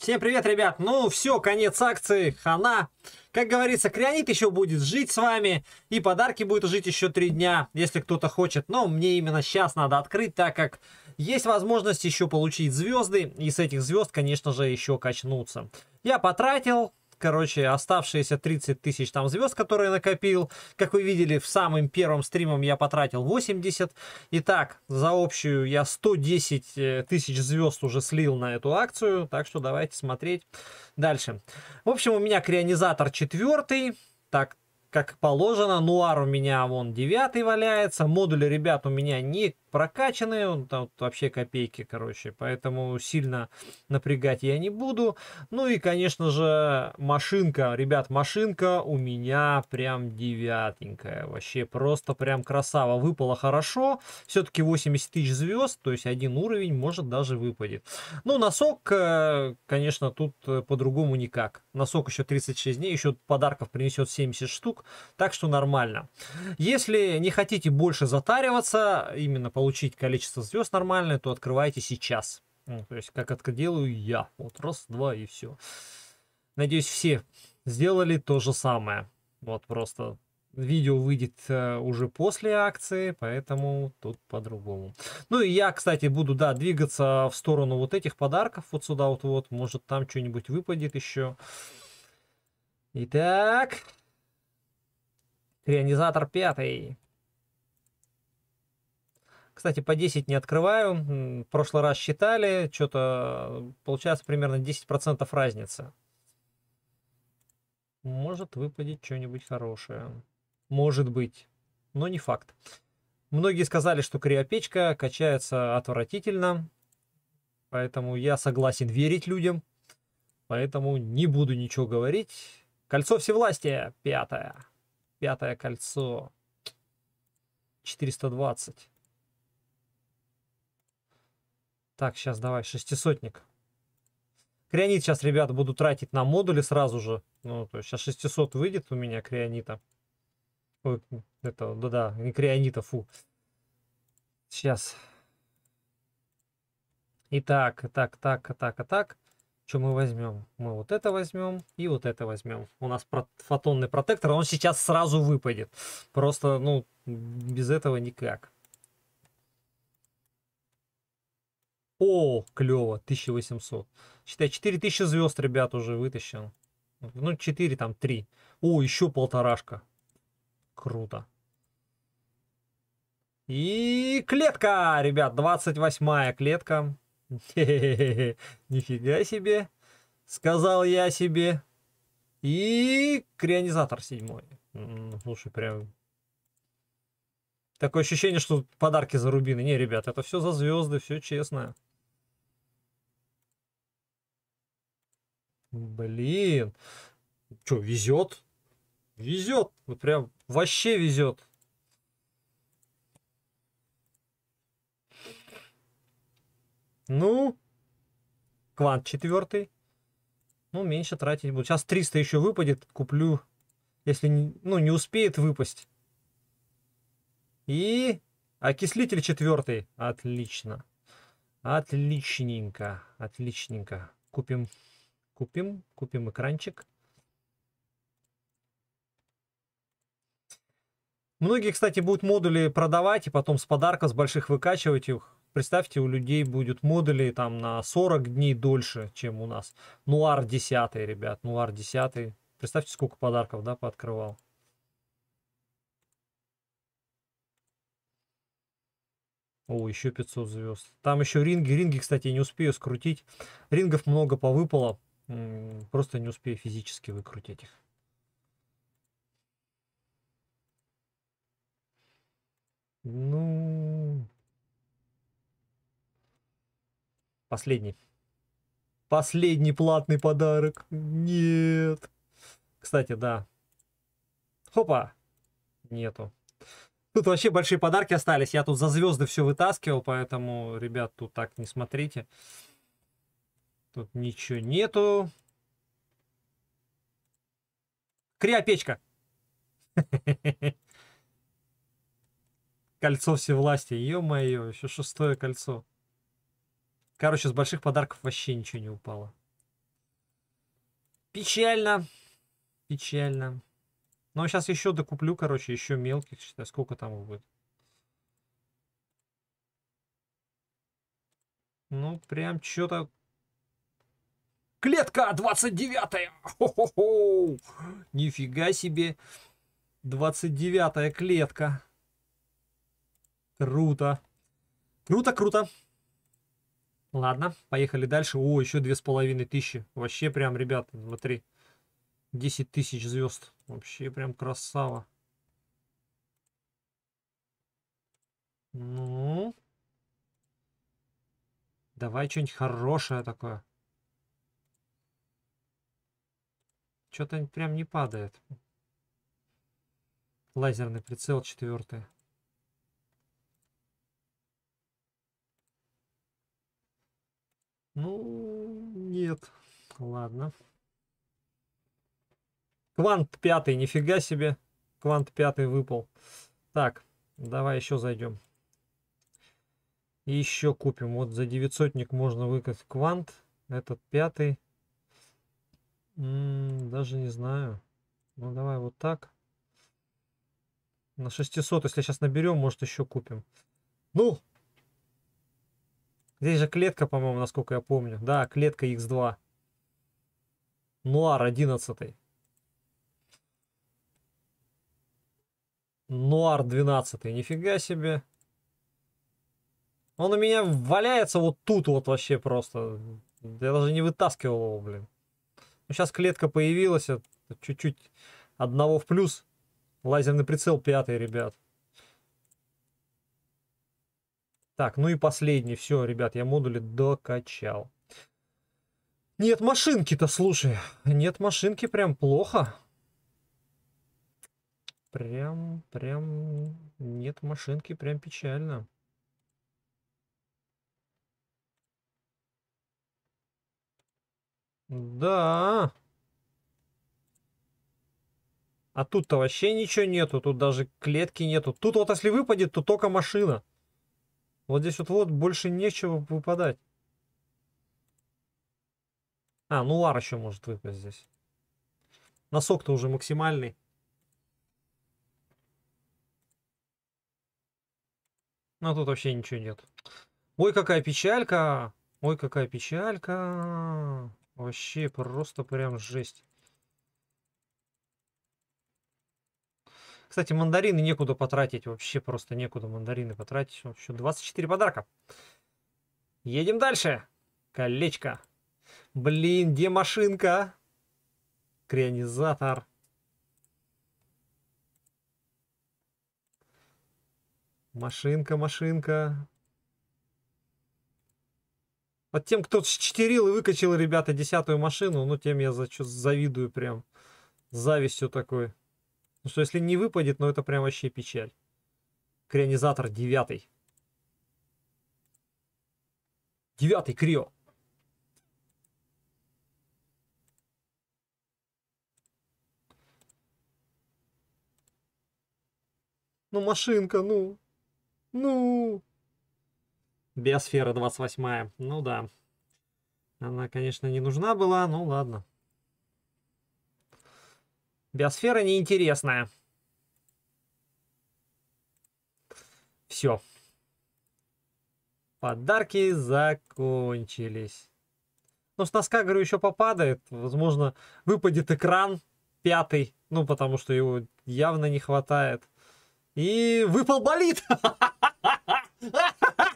Всем привет, ребят! Ну все, конец акции, хана. Как говорится, Крионит еще будет жить с вами, и подарки будет жить еще три дня, если кто-то хочет. Но мне именно сейчас надо открыть, так как есть возможность еще получить звезды, и с этих звезд, конечно же, еще качнуться. Я потратил, короче, оставшиеся 30 тысяч там звезд, которые накопил, как вы видели, в самым первым стримом я потратил 80. Итак, за общую я 110 э, тысяч звезд уже слил на эту акцию, так что давайте смотреть дальше. В общем, у меня крионизатор четвертый, так, как положено. Нуар у меня вон девятый валяется. Модули, ребят, у меня не прокачанный, он там вообще копейки, короче, поэтому сильно напрягать я не буду. Ну и, конечно же, машинка, ребят, машинка у меня прям девятенькая, вообще просто прям красава, выпала хорошо, все-таки 80 тысяч звезд, то есть один уровень может даже выпадет. Ну, носок, э, конечно, тут э, по-другому никак, носок еще 36 дней, еще подарков принесет 70 штук, так что нормально. Если не хотите больше затариваться, именно по получить количество звезд нормальное, то открывайте сейчас. Ну, то есть, как это делаю я. Вот раз, два и все. Надеюсь, все сделали то же самое. Вот просто видео выйдет э, уже после акции, поэтому тут по-другому. Ну и я, кстати, буду, да, двигаться в сторону вот этих подарков вот сюда вот, вот. Может там что-нибудь выпадет еще. Итак, Крионизатор пятый. Кстати, по 10 не открываю. В прошлый раз считали, что-то э, получается примерно 10% разница. Может выпадет что-нибудь хорошее. Может быть, но не факт. Многие сказали, что криопечка качается отвратительно, поэтому я согласен верить людям, поэтому не буду ничего говорить. Кольцо всевластия, пятое. Пятое кольцо. 420. Так, сейчас давай, шестисотник. Крионит сейчас, ребята, буду тратить на модули сразу же. Ну, то есть сейчас 600 выйдет у меня крионита. Ой, это, да-да, не крионита, фу. Сейчас. Итак, так, так, так, так. Что мы возьмем? Мы вот это возьмем и вот это возьмем. У нас фотонный протектор, он сейчас сразу выпадет. Просто, ну, без этого никак. О, клево, 1800. Считай, 4000 звезд, ребят, уже вытащил. Ну, 4, там, 3. О, еще полторашка. Круто. И клетка, ребят, 28 клетка. хе нифига себе, сказал я себе. И крионизатор седьмой. Слушай, прям... Такое ощущение, что подарки за рубины. Не, ребят, это все за звезды, все честно. Блин. Что, везет? Везет. Вот прям вообще везет. Ну, квант четвертый. Ну, меньше тратить буду. Сейчас 300 еще выпадет, куплю, если не, ну, не успеет выпасть. И окислитель четвертый. Отлично. Отличненько. Отличненько. Купим купим. Купим экранчик. Многие, кстати, будут модули продавать и потом с подарка, с больших выкачивать их. Представьте, у людей будут модули там на 40 дней дольше, чем у нас. Нуар 10, ребят, Нуар 10. Представьте, сколько подарков, да, пооткрывал. О, еще 500 звезд. Там еще ринги. Ринги, кстати, не успею скрутить. Рингов много повыпало. Просто не успею физически выкрутить их. Ну... Последний. Последний платный подарок. Нет. Кстати, да. Хопа. Нету. Тут вообще большие подарки остались. Я тут за звезды все вытаскивал, поэтому, ребят, тут так не смотрите. Тут ничего нету. Криопечка. Кольцо всевластия. Ё-моё, еще шестое кольцо. Короче, с больших подарков вообще ничего не упало. Печально. Печально. Но сейчас еще докуплю, короче, еще мелких, считай, сколько там будет. Ну, прям что-то Клетка 29-я! Нифига себе! 29-я клетка. Круто. Круто, круто. Ладно, поехали дальше. О, еще две с половиной тысячи. Вообще прям, ребята, смотри. 10 тысяч звезд. Вообще прям красава. Ну. Давай что-нибудь хорошее такое. Что-то прям не падает. Лазерный прицел четвертый. Ну, нет. Ладно. Квант пятый, нифига себе. Квант пятый выпал. Так, давай еще зайдем. И еще купим. Вот за девятьсотник можно выкатить квант. Этот пятый даже не знаю. Ну, давай вот так. На 600, если сейчас наберем, может, еще купим. Ну! Здесь же клетка, по-моему, насколько я помню. Да, клетка X2. Нуар 11. Нуар 12. Нифига себе. Он у меня валяется вот тут вот вообще просто. Я даже не вытаскивал его, блин. Сейчас ну, клетка появилась, чуть-чуть одного в плюс. Лазерный прицел пятый, ребят. Так, ну и последний. Все, ребят, я модули докачал. Нет машинки-то, слушай. Нет машинки, прям плохо. Прям, прям нет машинки, прям печально. Да. А тут-то вообще ничего нету, тут даже клетки нету. Тут вот если выпадет, то только машина. Вот здесь вот вот больше нечего выпадать. А, ну лар еще может выпасть здесь. Носок-то уже максимальный. Ну, а тут вообще ничего нет. Ой, какая печалька. Ой, какая печалька. Вообще просто прям жесть. Кстати, мандарины некуда потратить. Вообще просто некуда мандарины потратить. Вообще 24 подарка. Едем дальше. Колечко. Блин, где машинка? Крионизатор. Машинка, машинка. Вот тем, кто счетерил и выкачил ребята, десятую машину, ну, тем я за, завидую прям. Завистью такой. Ну, что если не выпадет, ну, это прям вообще печаль. Крионизатор девятый. Девятый крио. Ну, машинка, ну. Ну. Биосфера 28. Ну да. Она, конечно, не нужна была, ну ладно. Биосфера неинтересная. Все. Подарки закончились. Ну, с носка, говорю, еще попадает. Возможно, выпадет экран пятый. Ну, потому что его явно не хватает. И выпал болит.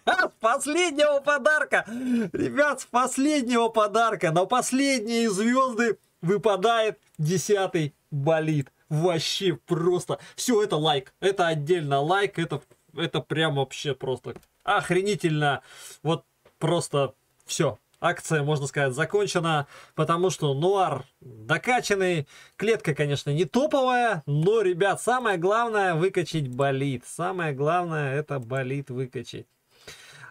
последнего подарка. Ребят, с последнего подарка но последние звезды выпадает десятый болит. Вообще просто. Все, это лайк. Это отдельно лайк. Это, это прям вообще просто охренительно. Вот просто все. Акция, можно сказать, закончена, потому что Нуар докачанный. Клетка, конечно, не топовая, но, ребят, самое главное выкачать болит. Самое главное это болит выкачать.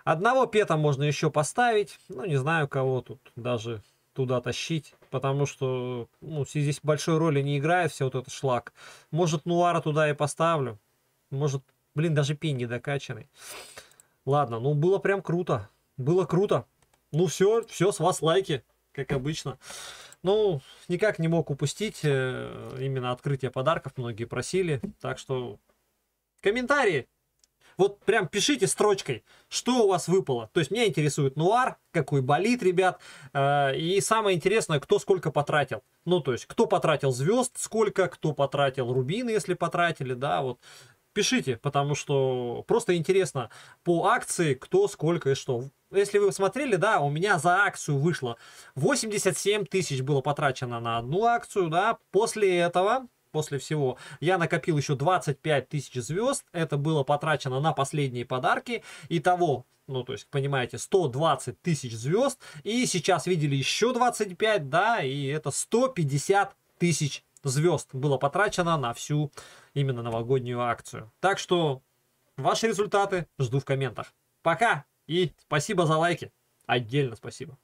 Одного пета можно еще поставить. Ну, не знаю, кого тут даже туда тащить, потому что ну, здесь большой роли не играет все вот этот шлак. Может, Нуара туда и поставлю. Может, блин, даже пень не докачанный. Ладно, ну было прям круто. Было круто. Ну все, все, с вас лайки, как обычно. Ну, никак не мог упустить э, именно открытие подарков, многие просили. Так что комментарии, вот прям пишите строчкой, что у вас выпало. То есть меня интересует нуар, какой болит, ребят. Э, и самое интересное, кто сколько потратил. Ну, то есть, кто потратил звезд, сколько, кто потратил рубины, если потратили, да, вот пишите, потому что просто интересно по акции, кто, сколько и что. Если вы смотрели, да, у меня за акцию вышло 87 тысяч было потрачено на одну акцию, да, после этого после всего. Я накопил еще 25 тысяч звезд. Это было потрачено на последние подарки. Итого ну, то есть, понимаете, 120 тысяч звезд, и сейчас видели еще 25, да, и это 150 тысяч звезд было потрачено на всю именно новогоднюю акцию. Так что ваши результаты жду в комментах. Пока и спасибо за лайки. Отдельно спасибо.